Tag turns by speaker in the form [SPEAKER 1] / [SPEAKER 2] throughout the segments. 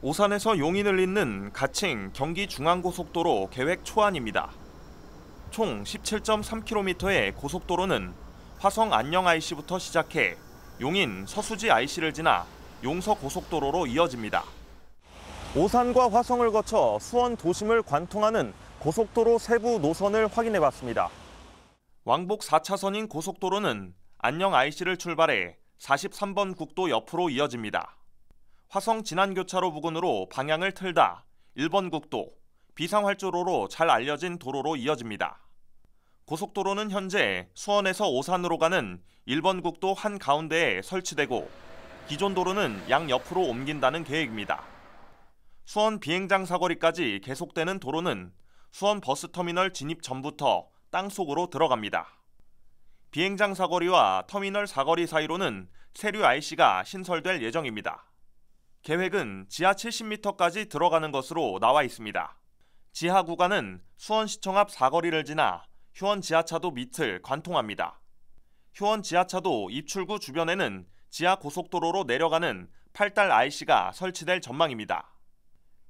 [SPEAKER 1] 오산에서 용인을 잇는 가칭 경기중앙고속도로 계획 초안입니다. 총 17.3km의 고속도로는 화성 안녕 IC부터 시작해 용인 서수지 IC를 지나 용서 고속도로로 이어집니다. 오산과 화성을 거쳐 수원 도심을 관통하는 고속도로 세부 노선을 확인해 봤습니다. 왕복 4차선인 고속도로는 안녕 IC를 출발해 43번 국도 옆으로 이어집니다. 화성 진안교차로 부근으로 방향을 틀다 1번 국도 비상활주로로 잘 알려진 도로로 이어집니다. 고속도로는 현재 수원에서 오산으로 가는 1번 국도 한가운데에 설치되고 기존 도로는 양옆으로 옮긴다는 계획입니다. 수원 비행장 사거리까지 계속되는 도로는 수원 버스터미널 진입 전부터 땅속으로 들어갑니다. 비행장 사거리와 터미널 사거리 사이로는 세류 IC가 신설될 예정입니다. 계획은 지하 70m까지 들어가는 것으로 나와 있습니다. 지하 구간은 수원시청 앞 사거리를 지나 효원 지하차도 밑을 관통합니다. 효원 지하차도 입출구 주변에는 지하 고속도로로 내려가는 8달 IC가 설치될 전망입니다.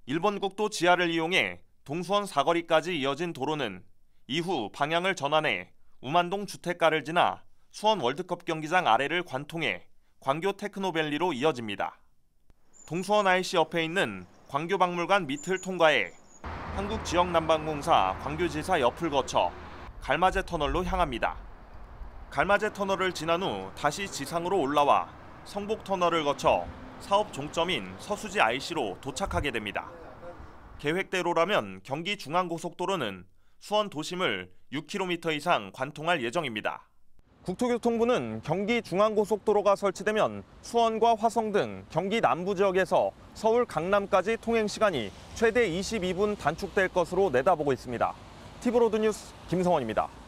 [SPEAKER 1] 일본 국도 지하를 이용해 동수원 사거리까지 이어진 도로는 이후 방향을 전환해 우만동 주택가를 지나 수원 월드컵 경기장 아래를 관통해 광교 테크노밸리로 이어집니다. 동수원 IC 옆에 있는 광교박물관 밑을 통과해 한국지역난방공사 광교지사 옆을 거쳐 갈마제 터널로 향합니다. 갈마제 터널을 지난 후 다시 지상으로 올라와 성북 터널을 거쳐 사업 종점인 서수지 IC로 도착하게 됩니다. 계획대로라면 경기 중앙고속도로는 수원 도심을 6km 이상 관통할 예정입니다. 국토교통부는 경기 중앙고속도로가 설치되면 수원과 화성 등 경기 남부 지역에서 서울 강남까지 통행 시간이 최대 22분 단축될 것으로 내다보고 있습니다. 티브로드 뉴스 김성원입니다.